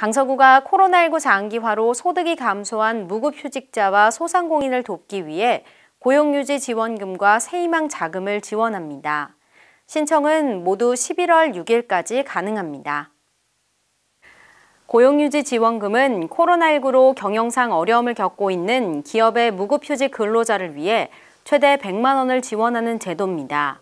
강서구가 코로나19 장기화로 소득이 감소한 무급휴직자와 소상공인을 돕기 위해 고용유지 지원금과 세희망 자금을 지원합니다. 신청은 모두 11월 6일까지 가능합니다. 고용유지 지원금은 코로나19로 경영상 어려움을 겪고 있는 기업의 무급휴직 근로자를 위해 최대 100만 원을 지원하는 제도입니다.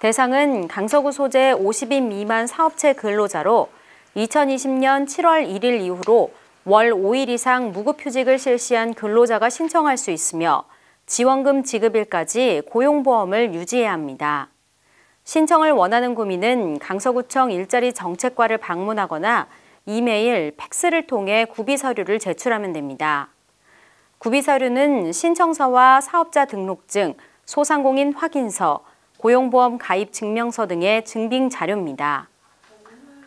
대상은 강서구 소재 50인 미만 사업체 근로자로 2020년 7월 1일 이후로 월 5일 이상 무급휴직을 실시한 근로자가 신청할 수 있으며 지원금 지급일까지 고용보험을 유지해야 합니다. 신청을 원하는 구민은 강서구청 일자리 정책과를 방문하거나 이메일, 팩스를 통해 구비 서류를 제출하면 됩니다. 구비 서류는 신청서와 사업자 등록증, 소상공인 확인서, 고용보험 가입 증명서 등의 증빙 자료입니다.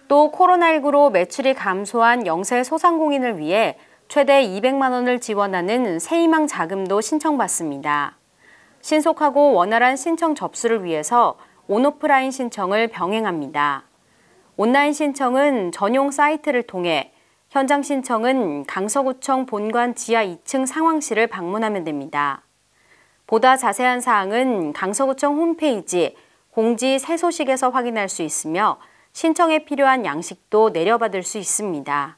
또 코로나19로 매출이 감소한 영세 소상공인을 위해 최대 200만 원을 지원하는 새희망 자금도 신청받습니다. 신속하고 원활한 신청 접수를 위해서 온오프라인 신청을 병행합니다. 온라인 신청은 전용 사이트를 통해 현장 신청은 강서구청 본관 지하 2층 상황실을 방문하면 됩니다. 보다 자세한 사항은 강서구청 홈페이지 공지 새 소식에서 확인할 수 있으며 신청에 필요한 양식도 내려받을 수 있습니다.